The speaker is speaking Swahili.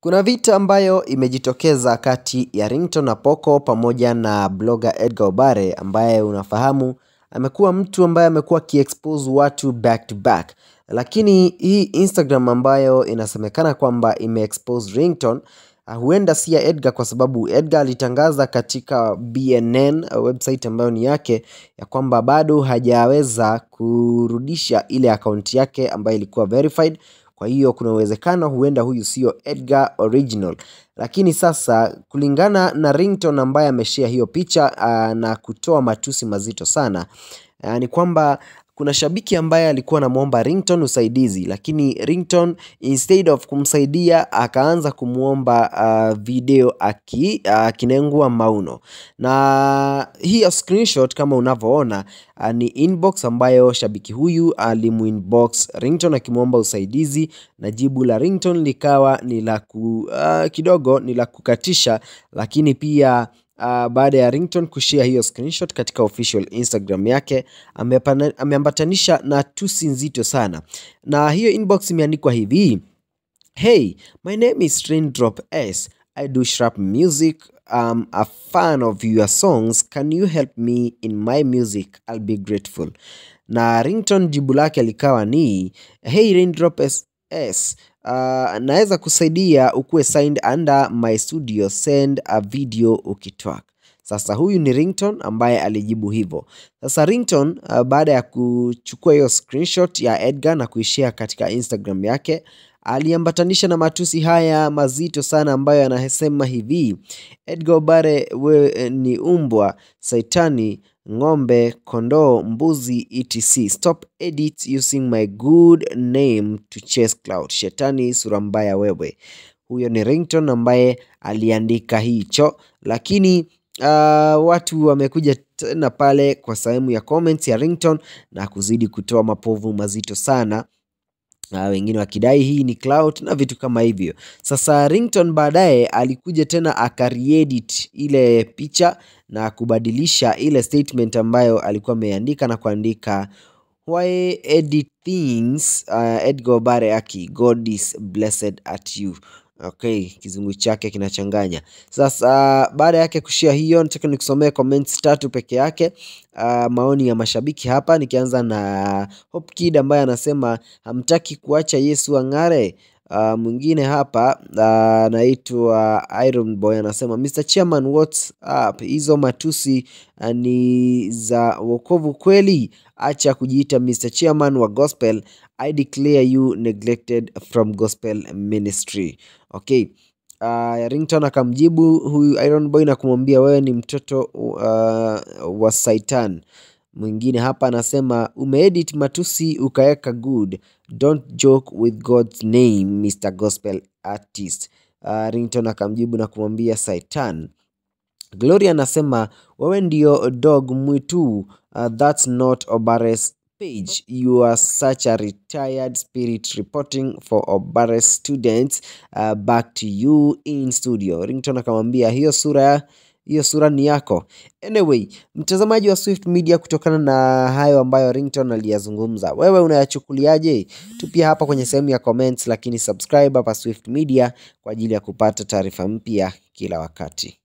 Kuna vita ambayo imejitokeza kati ya Ringtone na Poco pamoja na blogger Edgar Obare ambaye unafahamu amekuwa mtu ambaye amekuwa akiexpose watu back to back, lakini hii Instagram ambayo inasemekana kwamba imeexpose Ringtone ah, huenda si ya Edgar kwa sababu Edgar alitangaza katika BNN ah, website ambayo ni yake ya kwamba bado hajaweza kurudisha ile akaunti yake ambayo ilikuwa verified kwa hiyo kuna uwezekano huenda huyu sio Edgar original, lakini sasa kulingana na Rington ambaye ameshare hiyo picha uh, na kutoa matusi mazito sana uh, ni kwamba kuna shabiki ambaye alikuwa anamwomba Ringtone usaidizi, lakini Ringtone instead of kumsaidia akaanza kumwomba uh, video aki, uh, kinengua Mauno, na hii screenshot kama unavyoona uh, ni inbox ambayo shabiki huyu alimuinbox Ringtone akimwomba usaidizi, na jibu la Ringtone likawa ni la ku, uh, kidogo ni la kukatisha, lakini pia uh, baada ya Rington kushia hiyo screenshot katika official Instagram yake, ameambatanisha na tusi nzito sana, na hiyo inbox imeandikwa hivi: Hey, my name is Raindrop S. I do shrap music. I'm a fan of your songs. Can you help me in my music? I'll be grateful. Na Ringtone jibu lake likawa ni Hey Raindrop S, S uh, ah, naweza kusaidia ukuwe signed under my studio send a video ukitwak sasa huyu ni rington ambaye alijibu hivyo sasa rington uh, baada ya kuchukua hiyo screenshot ya edgar na kuishia katika instagram yake aliambatanisha na matusi haya mazito sana ambayo anasema hivi edgar obare wewe eh, ni umbwa saitani ng'ombe, kondoo, mbuzi, etc. Stop edits using my good name to chase cloud. Shetani sura mbaya wewe. Huyo ni Rington ambaye aliandika hicho, lakini uh, watu wamekuja tena pale kwa sehemu ya comments ya Rington na kuzidi kutoa mapovu mazito sana na wengine wakidai hii ni clout na vitu kama hivyo. Sasa Ringtone baadaye alikuja tena akareedit ile picha na kubadilisha ile statement ambayo alikuwa ameandika na kuandika why edit things uh, Edgar Bare aki God is blessed at you Okay, kizungu chake kinachanganya. Sasa baada yake kushia hiyo, nataka nikusomee comments tatu peke yake. Uh, maoni ya mashabiki hapa, nikianza na Hopkid ambaye anasema hamtaki kuacha Yesu ang'are. Uh, mwingine hapa ah, anaitwa uh, Iron Boy anasema Mr. Chairman, what's up? Hizo matusi uh, ni za wokovu kweli? Acha kujiita Mr. Chairman wa gospel. I declare you neglected from gospel ministry. Okay. Uh, Rington akamjibu huyu Iron Boy na kumwambia wewe ni mtoto uh, wa Satan. Mwingine hapa anasema umeedit matusi ukaweka good, don't joke with God's name Mr Gospel Artist. Uh, Rington akamjibu na kumwambia saitan. Gloria anasema wewe ndio dog mwitu, uh, that's not Obares page. You are such a retired spirit reporting for Obares students. Uh, back to you in studio. Rington akamwambia hiyo sura hiyo sura ni yako. Anyway, mtazamaji wa Swift Media, kutokana na hayo ambayo Ringtone aliyazungumza, wewe unayachukuliaje? Tupia hapa kwenye sehemu ya comments, lakini subscribe hapa Swift Media kwa ajili ya kupata taarifa mpya kila wakati.